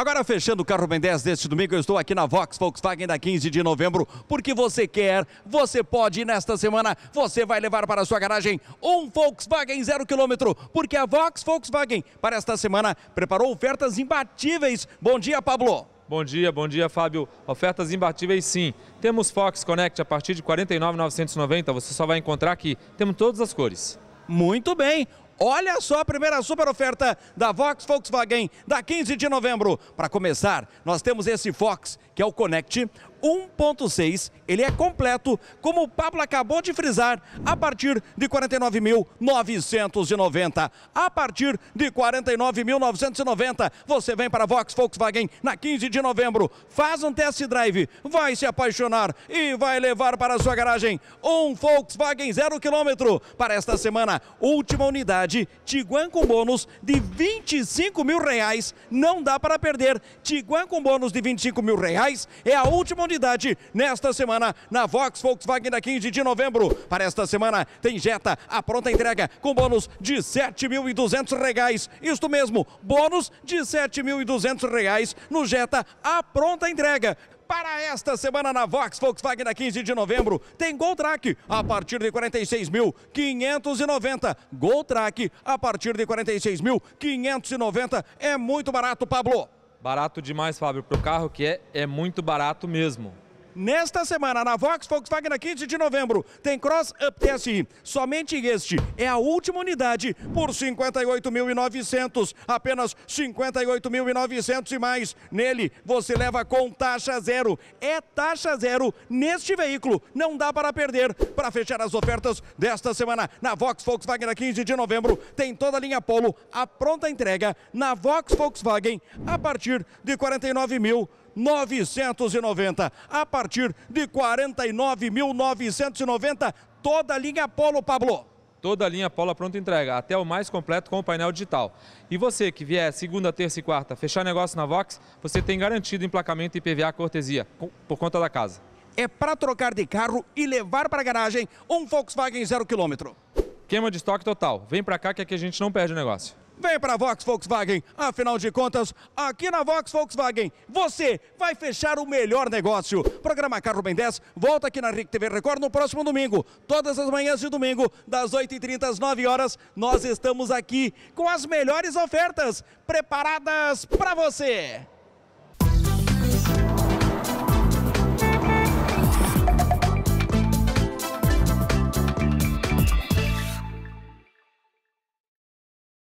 Agora, fechando o Carro Bem 10 deste domingo, eu estou aqui na Vox Volkswagen da 15 de novembro, porque você quer, você pode, e nesta semana você vai levar para a sua garagem um Volkswagen zero quilômetro, porque a Vox Volkswagen, para esta semana, preparou ofertas imbatíveis. Bom dia, Pablo. Bom dia, bom dia, Fábio. Ofertas imbatíveis sim. Temos Fox Connect a partir de R$ 49,990, você só vai encontrar aqui. Temos todas as cores. Muito bem. Olha só a primeira super oferta da Vox Volkswagen da 15 de novembro. Para começar, nós temos esse Fox, que é o Connect 1.6. Ele é completo, como o Pablo acabou de frisar, a partir de 49.990. A partir de 49.990, você vem para a Vox Volkswagen na 15 de novembro, faz um test drive, vai se apaixonar e vai levar para a sua garagem um Volkswagen 0 km para esta semana, última unidade Tiguan com bônus de 25 mil reais, não dá para perder. Tiguan com bônus de 25 mil reais é a última unidade oportunidade nesta semana na Vox Volkswagen da 15 de novembro. Para esta semana tem Jetta a pronta entrega com bônus de R$ 7.200. Isto mesmo, bônus de R$ 7.200 no Jetta a pronta entrega. Para esta semana na Vox Volkswagen da 15 de novembro, tem Gol Track a partir de 46.590. Gol Track a partir de 46.590 é muito barato, Pablo. Barato demais, Fábio, para o carro que é, é muito barato mesmo. Nesta semana, na Vox Volkswagen, 15 de novembro, tem Cross Up TSI. Somente este é a última unidade por 58.900. Apenas 58.900 e mais. Nele, você leva com taxa zero. É taxa zero neste veículo. Não dá para perder. Para fechar as ofertas desta semana, na Vox Volkswagen, 15 de novembro, tem toda a linha Polo a pronta entrega na Vox Volkswagen a partir de 49 mil. 990 a partir de 49.990 toda a linha Polo Pablo toda a linha Paula pronta entrega, até o mais completo com o painel digital. E você que vier segunda, terça e quarta fechar negócio na Vox, você tem garantido emplacamento e PVA cortesia, por conta da casa. É para trocar de carro e levar para a garagem um Volkswagen zero quilômetro. Queima de estoque total. Vem para cá que aqui a gente não perde o negócio. Vem para a Vox Volkswagen. Afinal de contas, aqui na Vox Volkswagen, você vai fechar o melhor negócio. Programa Carro Bem 10 volta aqui na RIC TV Record no próximo domingo. Todas as manhãs de domingo, das 8h30 às 9 horas, nós estamos aqui com as melhores ofertas preparadas para você.